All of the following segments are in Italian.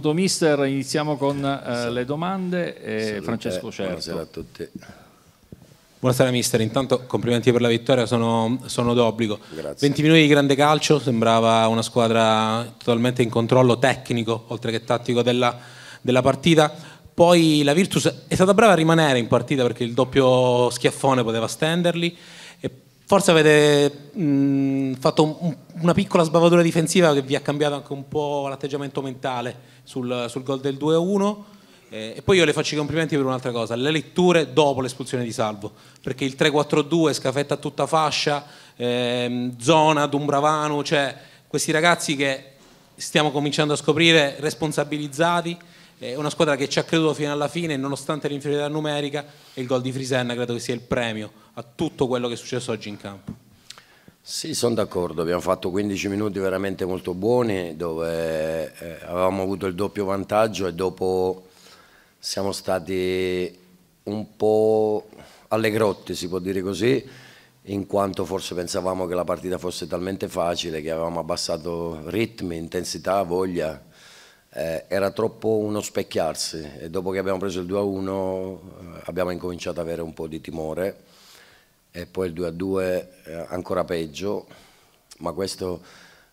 benvenuto mister, iniziamo con eh, le domande. Eh, Francesco Certo. Buonasera a tutti. Buonasera mister, intanto complimenti per la vittoria, sono, sono d'obbligo. Grazie. 20 minuti di grande calcio, sembrava una squadra totalmente in controllo tecnico, oltre che tattico della, della partita. Poi la Virtus è stata brava a rimanere in partita perché il doppio schiaffone poteva stenderli. E forse avete mh, fatto un, un una piccola sbavatura difensiva che vi ha cambiato anche un po' l'atteggiamento mentale sul, sul gol del 2-1. Eh, e poi io le faccio i complimenti per un'altra cosa, le letture dopo l'espulsione di Salvo, perché il 3-4-2, scafetta a tutta fascia, ehm, zona, Dumbravano, cioè questi ragazzi che stiamo cominciando a scoprire responsabilizzati, eh, una squadra che ci ha creduto fino alla fine nonostante l'inferiorità numerica e il gol di Frisenna credo che sia il premio a tutto quello che è successo oggi in campo. Sì, sono d'accordo, abbiamo fatto 15 minuti veramente molto buoni dove eh, avevamo avuto il doppio vantaggio e dopo siamo stati un po' allegrotti, si può dire così, in quanto forse pensavamo che la partita fosse talmente facile che avevamo abbassato ritmi, intensità, voglia. Eh, era troppo uno specchiarsi e dopo che abbiamo preso il 2-1 eh, abbiamo incominciato ad avere un po' di timore e poi il 2 a 2 ancora peggio, ma questo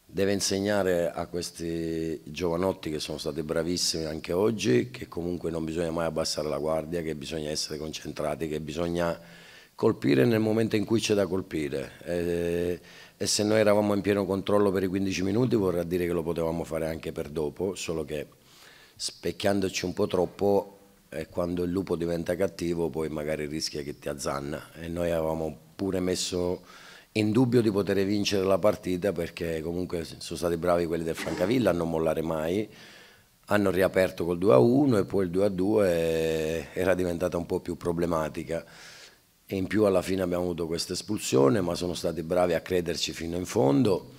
deve insegnare a questi giovanotti che sono stati bravissimi anche oggi che comunque non bisogna mai abbassare la guardia, che bisogna essere concentrati, che bisogna colpire nel momento in cui c'è da colpire. E, e se noi eravamo in pieno controllo per i 15 minuti vorrà dire che lo potevamo fare anche per dopo, solo che specchiandoci un po' troppo e quando il lupo diventa cattivo poi magari rischia che ti azzanna e noi avevamo pure messo in dubbio di poter vincere la partita perché comunque sono stati bravi quelli del Francavilla a non mollare mai hanno riaperto col 2-1 a e poi il 2-2 a era diventata un po' più problematica e in più alla fine abbiamo avuto questa espulsione ma sono stati bravi a crederci fino in fondo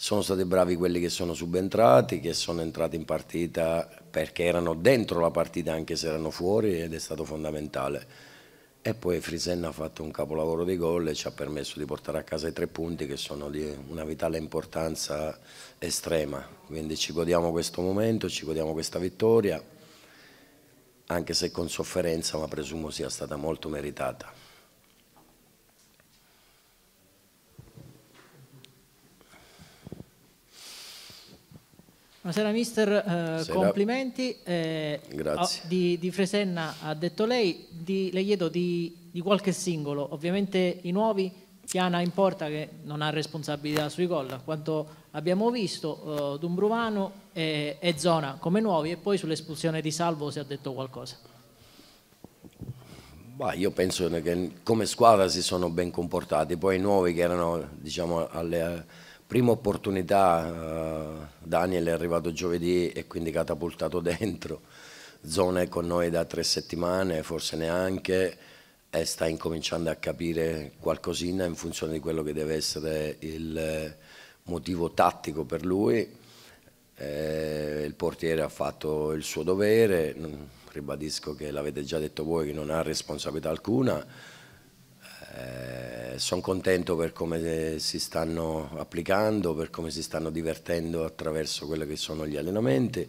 sono stati bravi quelli che sono subentrati, che sono entrati in partita perché erano dentro la partita anche se erano fuori ed è stato fondamentale. E poi Frisenna ha fatto un capolavoro di gol e ci ha permesso di portare a casa i tre punti che sono di una vitale importanza estrema. Quindi ci godiamo questo momento, ci godiamo questa vittoria, anche se con sofferenza, ma presumo sia stata molto meritata. Buonasera mister, eh, complimenti. Eh, Grazie. Oh, di, di, Fresenna ha detto lei, di, le chiedo di, di, qualche singolo, ovviamente i nuovi, Piana in porta che non ha responsabilità sui gol, a quanto abbiamo visto, eh, Dumbruvano e, e, Zona come nuovi e poi sull'espulsione di Salvo si è detto qualcosa. Bah, io penso che come squadra si sono ben comportati, poi i nuovi che erano diciamo, alle prima opportunità, uh, Daniel è arrivato giovedì e quindi catapultato dentro, Zona è con noi da tre settimane, forse neanche, e sta incominciando a capire qualcosina in funzione di quello che deve essere il motivo tattico per lui. Eh, il portiere ha fatto il suo dovere, ribadisco che l'avete già detto voi che non ha responsabilità alcuna, eh, sono contento per come eh, si stanno applicando, per come si stanno divertendo attraverso quelli che sono gli allenamenti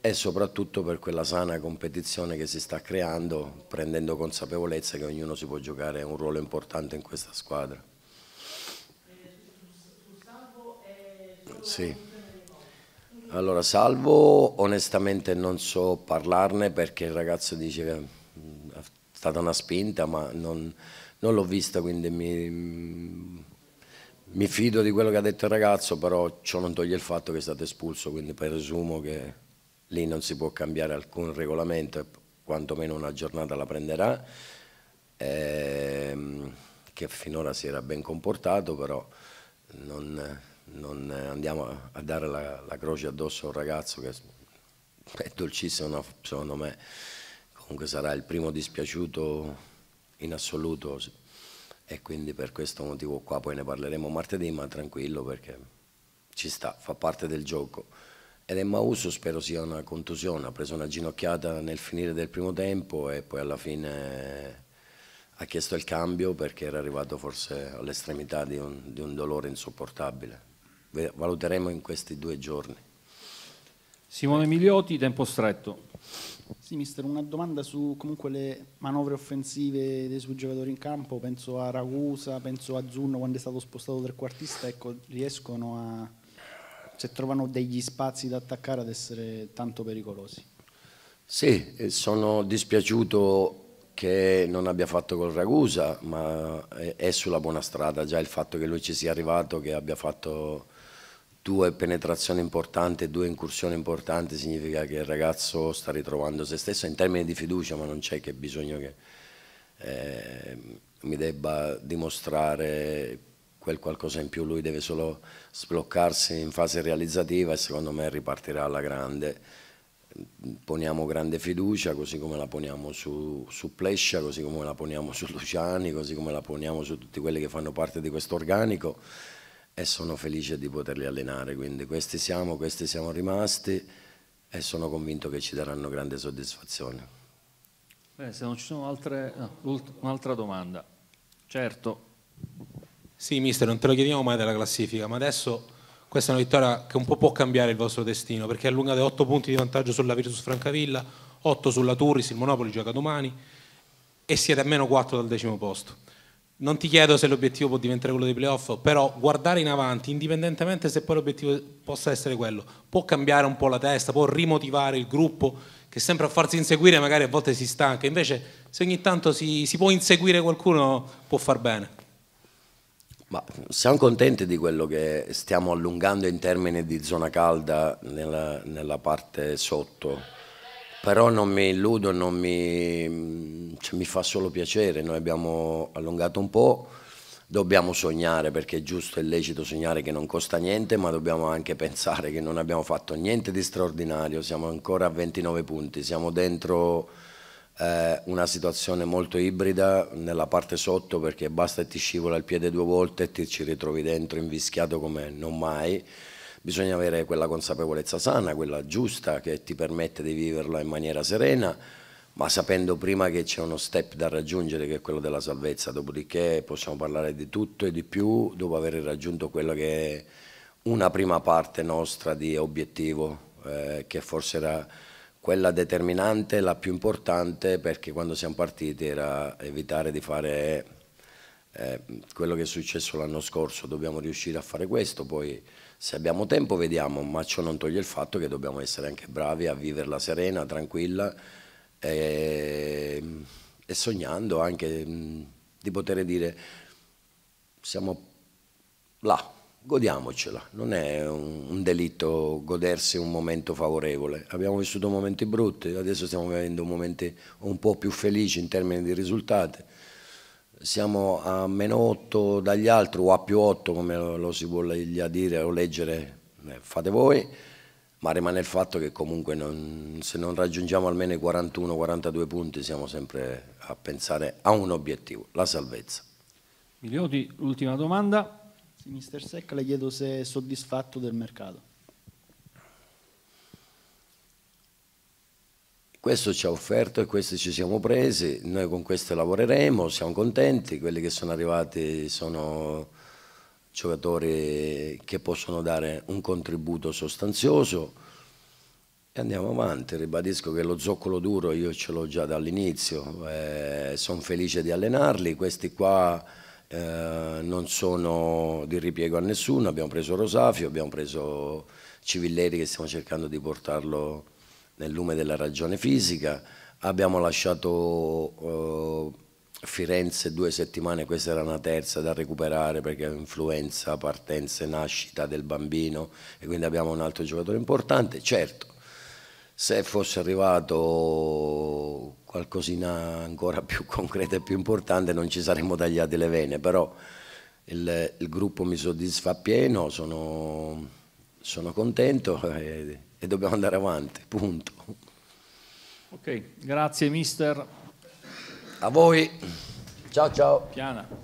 e soprattutto per quella sana competizione che si sta creando, prendendo consapevolezza che ognuno si può giocare un ruolo importante in questa squadra. Sì. Allora, Salvo onestamente non so parlarne perché il ragazzo dice che è stata una spinta, ma non, non l'ho vista quindi mi, mi, fido di quello che ha detto il ragazzo però ciò non toglie il fatto che è stato espulso quindi presumo che lì non si può cambiare alcun regolamento quantomeno una giornata la prenderà ehm, che finora si era ben comportato però non, non andiamo a dare la, la, croce addosso a un ragazzo che è dolcissimo secondo me comunque sarà il primo dispiaciuto in assoluto e quindi per questo motivo qua poi ne parleremo martedì, ma tranquillo perché ci sta, fa parte del gioco. Ed è Mauso spero sia una contusione, ha preso una ginocchiata nel finire del primo tempo e poi alla fine eh, ha chiesto il cambio perché era arrivato forse all'estremità di, di un dolore insopportabile. Valuteremo in questi due giorni. Simone Migliotti, tempo stretto. Sì, mister, una domanda su comunque le manovre offensive dei suoi giocatori in campo, penso a Ragusa, penso a Zunno quando è stato spostato trequartista, ecco, riescono a, se trovano degli spazi da attaccare, ad essere tanto pericolosi. Sì, sono dispiaciuto che non abbia fatto col Ragusa, ma è sulla buona strada già il fatto che lui ci sia arrivato, che abbia fatto due penetrazioni importanti, due incursioni importanti significa che il ragazzo sta ritrovando se stesso in termini di fiducia, ma non c'è che bisogno che eh, mi debba dimostrare quel qualcosa in più, lui deve solo sbloccarsi in fase realizzativa e secondo me ripartirà alla grande. Poniamo grande fiducia, così come la poniamo su, su Plescia, così come la poniamo su Luciani, così come la poniamo su tutti quelli che fanno parte di questo organico e sono felice di poterli allenare, quindi questi siamo, questi siamo rimasti e sono convinto che ci daranno grande soddisfazione. Beh, se non ci sono altre... No, un'altra domanda. Certo. Sì, mister, non te lo chiediamo mai della classifica, ma adesso questa è una vittoria che un po' può cambiare il vostro destino, perché allungate 8 punti di vantaggio sulla Virtus Francavilla, 8 sulla Turris, il Monopoli gioca domani e siete a meno 4 dal decimo posto non ti chiedo se l'obiettivo può diventare quello dei playoff, però guardare in avanti, indipendentemente se poi l'obiettivo possa essere quello, può cambiare un po' la testa, può rimotivare il gruppo che sembra farsi inseguire, magari a volte si stanca, invece se ogni tanto si, si può inseguire qualcuno può far bene. Ma siamo contenti di quello che stiamo allungando in termini di zona calda nella, nella parte sotto però non mi illudo, non mi, cioè, mi fa solo piacere, noi abbiamo allungato un po', dobbiamo sognare perché è giusto e lecito sognare che non costa niente, ma dobbiamo anche pensare che non abbiamo fatto niente di straordinario, siamo ancora a 29 punti, siamo dentro eh, una situazione molto ibrida nella parte sotto perché basta e ti scivola il piede due volte e ti ci ritrovi dentro invischiato come non mai bisogna avere quella consapevolezza sana, quella giusta che ti permette di viverla in maniera serena, ma sapendo prima che c'è uno step da raggiungere che è quello della salvezza, dopodiché possiamo parlare di tutto e di più dopo aver raggiunto quello che è una prima parte nostra di obiettivo, eh, che forse era quella determinante, la più importante, perché quando siamo partiti era evitare di fare eh, quello che è successo l'anno scorso, dobbiamo riuscire a fare questo, poi se abbiamo tempo vediamo, ma ciò non toglie il fatto che dobbiamo essere anche bravi a viverla serena, tranquilla e, eh, e sognando anche mm, di poter dire siamo là, godiamocela, non è un, un delitto godersi un momento favorevole, abbiamo vissuto momenti brutti, adesso stiamo vivendo momenti un po' più felici in termini di risultati siamo a meno 8 dagli altri o a più 8 come lo si voglia dire o leggere, eh, fate voi, ma rimane il fatto che comunque non, se non raggiungiamo almeno i 41-42 punti siamo sempre a pensare a un obiettivo, la salvezza. Milioti, l'ultima domanda. Mister Secca le chiedo se è soddisfatto del mercato. questo ci ha offerto e questo ci siamo presi, noi con questo lavoreremo, siamo contenti, quelli che sono arrivati sono giocatori che possono dare un contributo sostanzioso e andiamo avanti, ribadisco che lo zoccolo duro io ce l'ho già dall'inizio, eh, sono felice di allenarli, questi qua eh, non sono di ripiego a nessuno, abbiamo preso Rosafio, abbiamo preso Civilleri che stiamo cercando di portarlo nel lume della ragione fisica, abbiamo lasciato eh, Firenze due settimane, questa era una terza da recuperare perché influenza, partenze, nascita del bambino e quindi abbiamo un altro giocatore importante, certo. Se fosse arrivato qualcosina ancora più concreta e più importante non ci saremmo tagliati le vene, però il, il gruppo mi soddisfa pieno, sono sono contento e, eh, e dobbiamo andare avanti, punto. Ok, grazie mister. A voi. Ciao ciao. Piana.